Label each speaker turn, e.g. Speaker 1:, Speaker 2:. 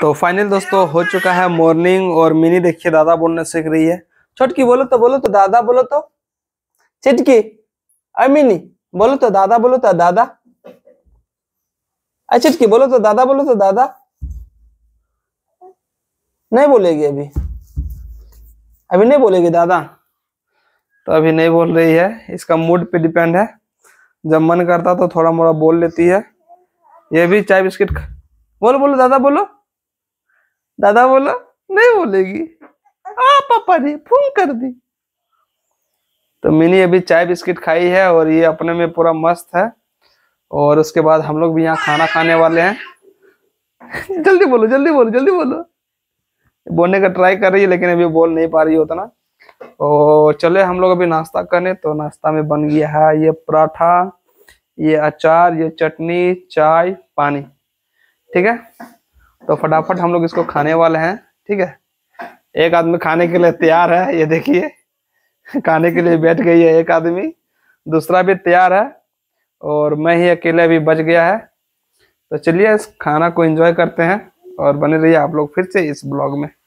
Speaker 1: तो फाइनल दोस्तों हो चुका है मॉर्निंग और मिनी देखिए दादा बोलना सीख रही है छोटकी बोलो तो बोलो तो दादा बोलो तो चिटकी अरे मिनी बोलो तो दादा बोलो तो दादा अरे चिटकी बोलो तो दादा बोलो तो दादा नहीं बोलेगी अभी अभी नहीं बोलेगी दादा तो अभी नहीं बोल रही है इसका मूड पे डिपेंड है जब मन करता तो थोड़ा मोड़ा बोल लेती है ये भी चाय बिस्किट बोलो बोलो दादा बोलो दादा बोला नहीं बोलेगी आ पापा ने फोन कर दी तो मिनी अभी चाय बिस्किट खाई है और ये अपने में पूरा मस्त है और उसके बाद हम लोग भी यहाँ खाना खाने वाले हैं जल्दी बोलो जल्दी बोलो जल्दी बोलो बोलने का ट्राई कर रही है लेकिन अभी बोल नहीं पा रही होता ना और चले हम लोग अभी नाश्ता करने तो नाश्ता में बन गया है ये पराठा ये अचार ये चटनी चाय पानी ठीक है तो फटाफट हम लोग इसको खाने वाले हैं ठीक है एक आदमी खाने के लिए तैयार है ये देखिए खाने के लिए बैठ गई है एक आदमी दूसरा भी तैयार है और मैं ही अकेले भी बच गया है तो चलिए इस खाना को एंजॉय करते हैं और बने रहिए आप लोग फिर से इस ब्लॉग में